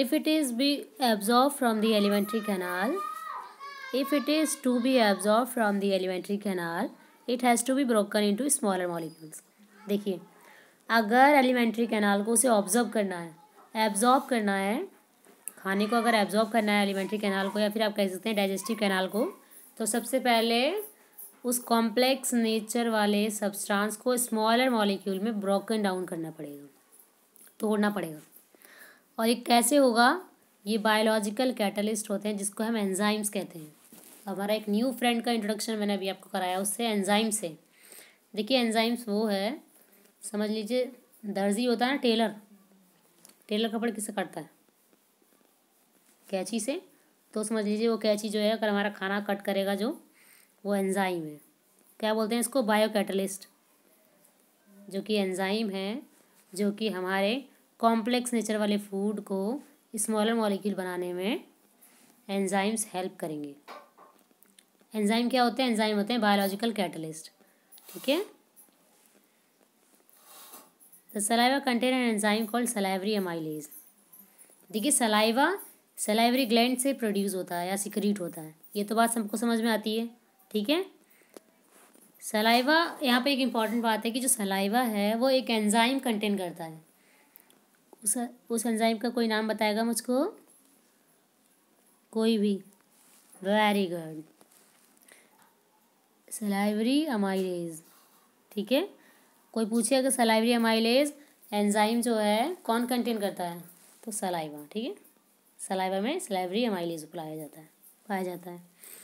if it is be absorbed from the alimentary canal if it is to be absorbed from the alimentary canal it has to be broken into smaller molecules देखिए अगर alimentary canal को उसे observe करना है absorb करना है खाने को अगर एब्जॉर्ब करना है एलिमेंट्री कैनाल को या फिर आप कह सकते हैं डाइजेस्टिव कैनाल को तो सबसे पहले उस कॉम्प्लेक्स नेचर वाले सब्सटेंस को स्मॉलर मॉलिक्यूल में ब्रोकन डाउन करना पड़ेगा तोड़ना पड़ेगा और ये कैसे होगा ये बायोलॉजिकल कैटलिस्ट होते हैं जिसको हम एंजाइम्स कहते हैं तो हमारा एक न्यू फ्रेंड का इंट्रोडक्शन मैंने अभी आपको कराया उससे एंजाइम से देखिए एंजाइम्स वो है समझ लीजिए दर्जी होता है ना टेलर टेलर कपड़े किससे काटता है कैची से तो समझ लीजिए वो कैची जो है अगर हमारा खाना कट करेगा जो वो एंजाइम है क्या बोलते हैं इसको बायो कैटलिस्ट जो कि एंजाइम है जो कि हमारे कॉम्प्लेक्स नेचर वाले फूड को स्मॉलर मॉलिक्यूल बनाने में एंजाइम्स हेल्प करेंगे एंजाइम क्या होते हैं एंजाइम होते हैं बायोलॉजिकल कैटलिस्ट ठीक है the saliva contain an enzyme called salivary amylase देखिए सलाइवा सलाइवरी ग्लैंड से प्रोड्यूस होता है या सिक्रीट होता है ये तो बात सबको समझ में आती है ठीक है सलाइवा यहाँ पे एक इम्पॉर्टेंट बात है कि जो सलाइवा है वो एक एंजाइम कंटेन करता है उस एंजाइम का कोई नाम बताएगा मुझको कोई भी वेरी गुड सलाइवरी अमाइलेज ठीक है कोई पूछेगा सलाइवरी अमाइलेज एंजाइम जो है कौन कंटेन करता है तो सलाइवा ठीक है सलाइवा में सलाइवरी अमाइलेज पाया जाता है पाया जाता है